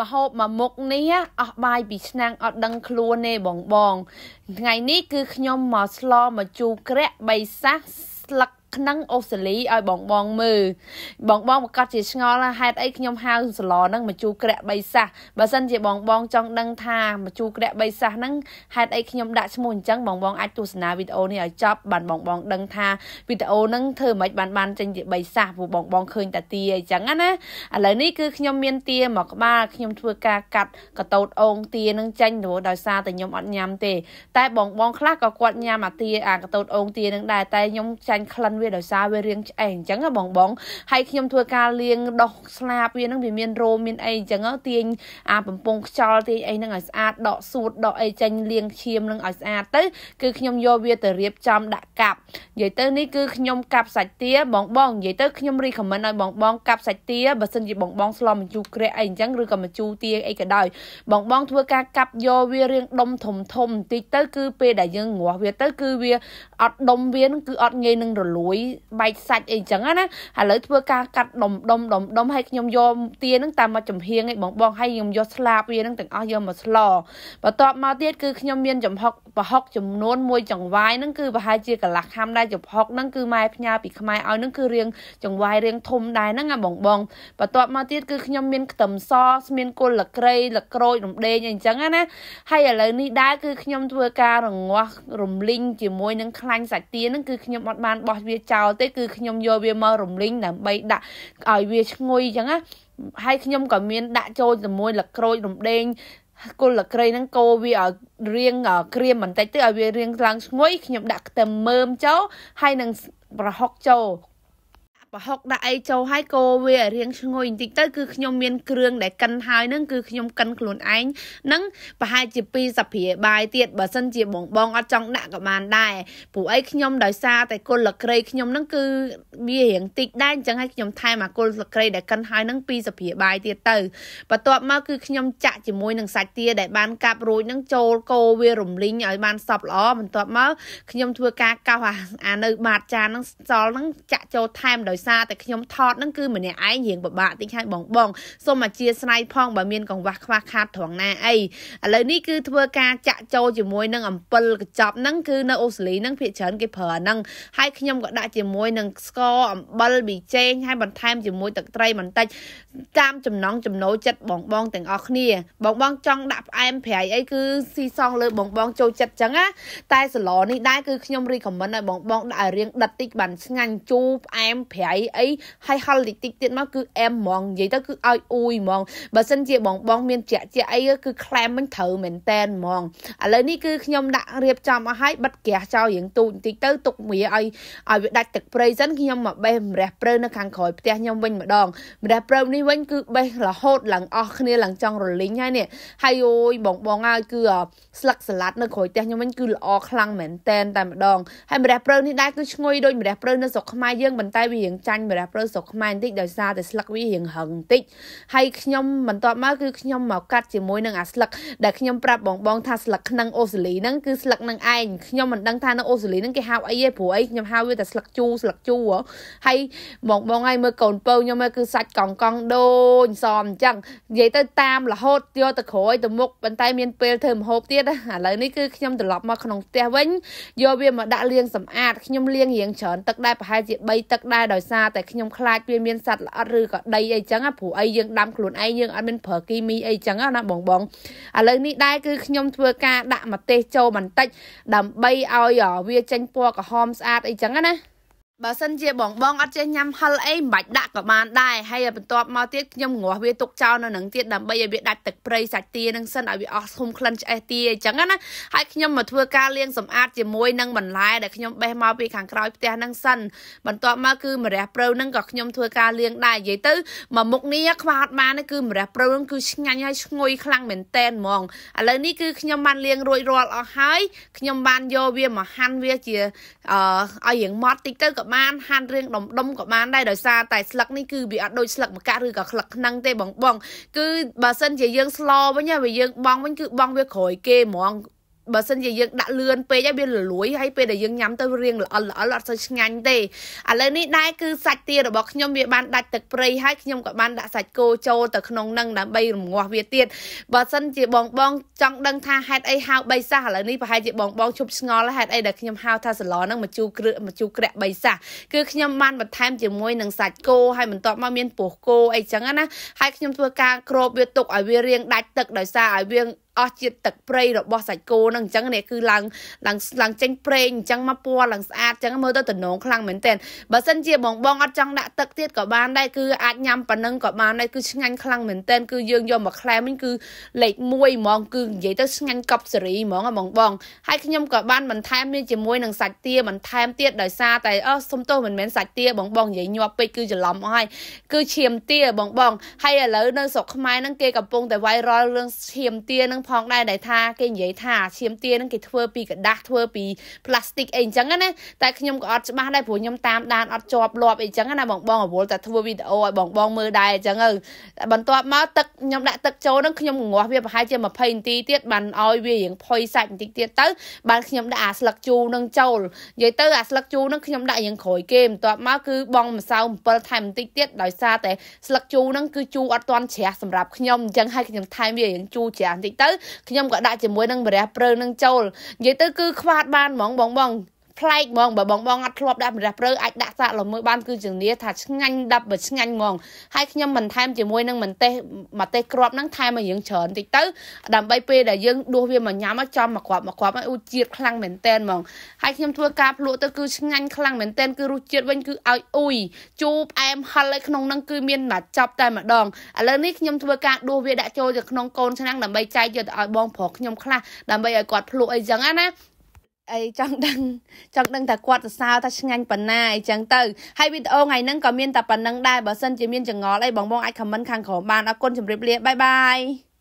មហូបមួយមុខនេះអស់បាយពីឆ្នាំងអត់ដឹងខ្លួនទេបងបងថ្ងៃនេះគឺខ្ញុំមកស្លមកជូរក្រាក់បីសាសស្លឹកខ្នឹងអូស្ត្រាលីឲ្យបងបងមើលបងបងប្រកាសជាឆ្ងល់ហេតុអីខ្ញុំហៅសាឡនឹងមជូរក្រាក់បីសាសបើសិនជាបងបងចង់ដឹងថាមជូរក្រាក់បីសាសហ្នឹងហេតុអីខ្ញុំដាក់ឈ្មោះអញ្ចឹងបងបងអាចទស្សនាវីដេអូនេះឲ្យចប់បានបងបងដឹងថាវីដេអូហ្នឹងធ្វើមិនបានបានចេញជាបីសាសព្រោះបងបងឃើញតាទាអញ្ចឹងណាឥឡូវនេះគឺខ្ញុំមានទាមកក្បាលខ្ញុំធ្វើការកាត់កតោតអងទានឹងចេញព្រោះដោយសារតែខ្ញុំអត់ញ៉ាំទេ តែបងបងខ្លះក៏គាត់ញ៉ាំអាទាអាកតោតអងទានឹងដែរតែខ្ញុំចាញ់ក្លិនវាដោយសារវារាងឆ្អេងអញ្ចឹងបងបងហើយខ្ញុំធ្វើការលាង ដោះស្លាបវានឹងវាមានរោមមានអីអញ្ចឹងទាញអាបំពង់ខ្យល់ទាញអីនឹងឲ្យស្អាតដកសួតដកអីចេញលាងឈាមនឹងឲ្យស្អាតទៅគឺខ្ញុំយកវាទៅរៀបចំដាក់កាប់និយាយទៅនេះគឺខ្ញុំកាប់សាច់ទាបងបងនិយាយទៅខ្ញុំ recommend ឲ្យបងបងកាប់សាច់ទាបើសិនជាបងបងស្លមម្ជូរក្រាក់អីអញ្ចឹងឬក៏ម្ជូរទាអីក៏ដោយបងបងធ្វើការកាប់យកវារៀងដុំធំធំបន្តិចទៅគឺពេលដែលយើងងាស់វាទៅគឺវាអត់ដុំវានឹងគឺអត់ងាយនឹងរលួយរួយបែកសាច់អីចឹងណាឥឡូវធ្វើការកាត់ដុំដុំដុំដុំឲ្យខ្ញុំយកទានឹងតាមមកចំហៀងឲ្យបងបងឲ្យខ្ញុំយកស្លាបវានឹងទាំងអស់យកមកស្លបន្ទាប់មកទៀតគឺខ្ញុំមានចំហុកប្រហុកចំនួនមួយចង្វាយនឹងគឺប្រហែលជាកន្លះខាំដែរចំហុកនឹងគឺម៉ែផ្ញើពីខ្មែរឲ្យនឹងគឺរៀងចង្វាយរៀងធំដែរហ្នឹងណាបងបងបន្ទាប់មកទៀតគឺខ្ញុំមានខ្ទឹមសស្មានគល់លក្រៃលក្រូចរំដេងអីចឹងណាហើយឥឡូវនេះដែរគឺខ្ញុំធ្វើការរងាស់រំលីងជាមួយនឹងខ្លាញ់សាច់ទានឹងគឺខ្ញុំអត់បានបោះវាចោលទេគឺខ្ញុំយកវាមករំលីងដើម្បីដាក់ឲ្យវាឈ្ងុយអញ្ចឹងណាហើយខ្ញុំក៏មានដាក់ចូលជាមួយលក្រូចរំដេងគុលលក្រីហ្នឹងកូរវាឲ្យរៀងក្រៀមបន្តិចទៅឲ្យវារៀងឡើងឈ្ងុយខ្ញុំដាក់ខ្ទឹមមើមចូលហើយនឹងប្រហុកចូលប្រហុកដាក់អីចូលហើយក៏វារៀងឈ្ងុយបន្តិចទៅគឺខ្ញុំមានគ្រឿងដែលកិនហើយនឹងគឺខ្ញុំកិនខ្លួនឯងនឹងប្រហែលជា2សព្រាបាយទៀតបើសិនជាបងបងអត់ចង់ដាក់ក៏បានដែរព្រោះអីខ្ញុំដោយសារតែគុលលក្រីខ្ញុំនឹងគឺវារៀងតិចដែរអញ្ចឹងឲ្យខ្ញុំថែមអាគុលលក្រីដែលកិនហើយនឹង2សព្រាបាយទៀតទៅបន្ទាប់មកគឺខ្ញុំចាក់ជាមួយនឹងសាច់ទាដែលបានកាប់រួចនឹងចូលកូរវារំលីងឲ្យបានសព្វល្អបន្ទាប់មកខ្ញុំធ្វើការកោសអានៅបាតចាននឹងសល់នឹងចាក់ចូលថែមដោយសារតែខ្ញុំថតហ្នឹងគឺម្នាក់ឯងរៀងពិបាកតិចហើយបងបងសូមអធិស្ឋានផងបើមានកង្វះខ្វះខាតត្រង់ណាអីឥឡូវនេះគឺធ្វើការចាក់ចូលជាមួយនឹងអំពិលកញ្ចប់ហ្នឹងគឺនៅអូស្ត្រាលីហ្នឹងភាគច្រើនគេប្រើហ្នឹងហើយខ្ញុំក៏ដាក់ជាមួយនឹងស្ករអំបិលប៊ីចេងហើយបន្ថែមជាមួយទឹកត្រី បន្តិចតាមចំណង់ចំណូលចិត្តបងបងទាំងអស់គ្នាបងបងចង់ដាក់ផ្អែមប្រៃអីគឺស៊ីសងលើបងបង ចូលចិត្តចឹងណាតែសាឡនេះដែរគឺខ្ញុំរីកមែនឲ្យបងបងដាក់ឲ្យរៀងដិតតិចបានស្ងាញ់ជូរផ្អែមប្រៃៃអីហើយហល់តិចតិចទៀតមកគឺអែមហ្មងនិយាយទៅគឺឲ្យអ៊ុយហ្មងបើសិនជាបងបង មានជាក់ជាក់អីគឺខ្លែមមិនត្រូវមែនតែនហ្មងឥឡូវនេះគឺខ្ញុំដាក់រៀបចំអស់ហើយបិទក្រាស់ចោលរៀងទូចបន្តិចទៅទុកមាឲ្យឲ្យវាដាច់ទឹកព្រៃសិនខ្ញុំមកបេះម្រះព្រៅនៅខាងក្រោយផ្ទះខ្ញុំវិញម្ដងម្រះព្រៅនេះវិញគឺបេះរហូតឡើងអស់គ្នាឡើងចង់រលីងហើយនេះហើយអូយបងបងហើយគឺ ស្លឹកសាឡាត់នៅក្រោយផ្ទះខ្ញុំវិញគឺល្អខ្លាំងមែនតែនតែម្ដងហើយម្រះព្រៅនេះដែរគឺឈ្ងុយដូចម្រះព្រៅនៅស្រុកខ្មែរយើងប៉ុន្តែវារៀងចាញ់ព្រះព្រឹទ្ធស្រុកខ្មែរបន្តិចដោយសារតែស្លឹកវារៀងហឹងបន្តិចហើយខ្ញុំបន្ទាប់មកគឺខ្ញុំមកកាត់ជាមួយនឹងអាស្លឹកដែលខ្ញុំប្រាប់បងបងថាស្លឹកក្នុងអូស្ត្រាលីហ្នឹងគឺស្លឹកនឹងឯងខ្ញុំមិនដឹងថានៅអូស្ត្រាលីហ្នឹងគេហៅអីទេព្រោះអីខ្ញុំហៅវាតែស្លឹកជូស្លឹកជូហើយបងបងឲ្យមើលកូនពៅខ្ញុំមើលគឺសាច់កង់កង់ដូចសមអញ្ចឹងនិយាយទៅតាមរហូតយកទៅក្រោយទៅមុខប៉ុន្តែមានពេលធ្វើម្ហូបទៀតឥឡូវនេះគឺខ្ញុំត្រឡប់មកក្នុងផ្ទះវិញយកវាមកដាក់លាងសម្អាតខ្ញុំលាងរៀងច្រើនទឹកដែរប្រហែលជា3ទឹកដែរដោយសារសារតែខ្ញុំខ្លាចវាមានសត្វល្អិតឬក៏ដីអីចឹងព្រោះអីយើងដាំខ្លួនឯងយើងអត់មានប្រើគីមីអីចឹងណាបងបងឥឡូវនេះដែរគឺខ្ញុំធ្វើការដាក់ម្ទេសចូលបន្តិចដើម្បីឲ្យ វាចេញពណ៌ក្រហមស្អាតអីចឹងណាបើសិនជាបងបងអត់ចេះញ៉ាំហិលអីមិនបាច់ដាក់ក៏បានដែរហើយបន្ទាប់មកទៀតខ្ញុំងាស់វាទុកចោលនៅនឹងទៀតដើម្បីឲ្យវាដាច់ទឹកព្រៃសាច់ទានឹងសិនឲ្យវាអស់ធុំក្លិនឆ្អេះទាអញ្ចឹងណាហើយខ្ញុំមកធ្វើការលាងសម្អាតជាមួយនឹងបន្លែដែលខ្ញុំបេះមកពីខាងក្រោយផ្ទះនឹងសិនបន្ទាប់មកគឺម្រះព្រៅនឹងក៏ខ្ញុំធ្វើការលាងដែរនិយាយទៅមកមុខនេះខ្វះអត់បានគឺម្រះព្រៅនឹងគឺឆ្ងាញ់ហើយឈ្ងុយខ្លាំងមែនតែនហ្មងឥឡូវនេះគឺខ្ញុំបានលាងរួចរាល់អស់ហើយខ្ញុំបានយកវាមកហាន់វាជាអឺឲ្យរៀងម៉ត់តិចទៅក៏បានហាន់រឿងដុំដុំក៏បានដែរដោយសារតែស្លឹកនេះគឺវាអត់ដូចស្លឹកម្កាក់ឬក៏ស្លឹកខ្នឹងទេបងបង គឺបើសិនជាយើងស្លវិញវាយើងបងវិញគឺបងវាក្រោយគេហ្មងបើសិនជាយើងដាក់លឿនពេកហើយវាលួយហើយពេលដែលយើងញ៉ាំទៅរៀងល្អិលល្អិលអត់សូវឆ្ងាញ់ទេឥឡូវនេះដែរគឺសាច់ទារបស់ខ្ញុំវាបានដាច់ទឹកព្រៃហើយខ្ញុំក៏បានដាក់សាច់គោចូលទៅក្នុងនឹងដើម្បីរងាស់វាទៀតបើសិនជាបងបងចង់ដឹងថាហេតុអីហៅបីសះឥឡូវនេះប្រហែលជាបងបងឈប់ឆ្ងល់ហេតុអីដែលខ្ញុំហៅថាសាឡនឹងមជូរគ្រឹះមជូរក្រាក់បីសះគឺខ្ញុំបានបន្ថែមជាមួយនឹងសាច់គោហើយបន្ទាប់មកមានពោះគោអីចឹងណាហើយខ្ញុំធ្វើការគ្របវាទុកឲ្យវារៀងដាច់ទឹកដោយសារឲ្យវាអស់ជាតិទឹកប្រៃរបស់សាច់គោនឹងអញ្ចឹងនេះគឺឡើងឡើងឡើងចេញប្រេងអញ្ចឹងមកពណ៌ឡើងស្អាតអញ្ចឹងមើលទៅតំណងខ្លាំងមែនទែនបើសិនជាបងបងអត់ចង់ដាក់ទឹកទៀតក៏បានដែរគឺអាចញ៉ាំប៉ុណ្ណឹងក៏បានដែរគឺឆ្ងាញ់ខ្លាំងមែនទែនគឺយើងយកមកខ្លែមិញគឺលេខ1ហ្មងគឺនិយាយទៅឆ្ងាញ់កប់សេរីហ្មងបងបង ហើយខ្ញុំក៏បានបន្ថែមនេះជាមួយនឹងសាច់ទាបន្ថែមទៀតដោយសារតែអឺសុំទោសមិនមែនសាច់ទាបងបងនិយាយញាប់ពេកគឺច្រឡំអស់ហើយគឺឈាមទាបងបងហើយឥឡូវនៅស្រុកខ្មែរហ្នឹងគេកំពុងតែ viral រឿងឈាមទាហ្នឹងនឹងផងដែរដែលថាគេនិយាយថាឈាមទានឹងគេធ្វើពីกระដាស់ធ្វើពីផ្លាស្ទិកអីអញ្ចឹងណាតែខ្ញុំក៏អត់ច្បាស់ដែរព្រោះខ្ញុំតាមដានអត់ជាប់លាប់អីអញ្ចឹងណាបងបងរវល់តែធ្វើវីដេអូឲ្យបងបងមើលដែរអញ្ចឹងទៅ បន្ទាប់មកទឹកខ្ញុំដាក់ទឹកចូលនឹងខ្ញុំងាស់វាប្រហែលជា20នាទីទៀតបានឲ្យវារៀងផុយសាច់បន្តិចទៀតទៅបានខ្ញុំដាក់អាស្លឹកជូរនឹងចូលនិយាយទៅអាស្លឹកជូរនឹងខ្ញុំដាក់រៀងក្រោយគេបន្ទាប់មកគឺបងម្សៅ7ថែមបន្តិចទៀតដោយសារតែស្លឹកជូរនឹងគឺជូរអត់ទាន់ជ្រះសម្រាប់ខ្ញុំអញ្ចឹងហើយខ្ញុំថែមវារៀងជូរជ្រះបន្តិចទៅខ្ញុំក៏ដាក់ជាមួយនឹងម្រះព្រៅនឹងចូលនិយាយទៅគឺខ្វះបានហ្មងបងបងប្លែកហ្មងបើបងបងអត់ធ្លាប់ដាក់ម្រះព្រៅអាចដាក់សាកល្មើបានគឺជំនាញថាឆ្ងាញ់ដល់បើឆ្ងាញ់ហ្មងហើយខ្ញុំមិនថែមជាមួយនឹងមិនទេមកទេក្របហ្នឹងថែមឲ្យយើងច្រើនតិចទៅដើម្បីពេលដែលយើងដួសវាមកញ៉ាំមកចំមកក្របមកក្របឲ្យឧជាតិខ្លាំងមែនតែនហ្មងហើយខ្ញុំធ្វើការភ្លក់ទៅគឺឆ្ងាញ់ខ្លាំងមែនតែនគឺរសជាតិវិញគឺឲ្យអ៊ុយជូរផ្អែមហឹលឲ្យក្នុងហ្នឹងគឺ មានតែចប់តែម្ដងឥឡូវនេះខ្ញុំធ្វើការដួសវាដាក់ចូលទៅក្នុងកូនឆ្នាំងដើម្បីចែកយកទៅឲ្យបងប្រុសខ្ញុំខ្លះដើម្បីឲ្យគាត់ភ្លក់អីចឹងណាអីចង់ដឹងចង់ដឹងថាគាត់សរសើរថាឆ្ងាញ់ប៉ុណ្ណាអីចឹងទៅហើយវីដេអូថ្ងៃហ្នឹងក៏មានតែប៉ុណ្្នឹងដែរបើសិនជាមានចង្អល់អីបងបងអាចខមមិនខាងក្រោមបានអរគុណជម្រាបលាបាយបាយ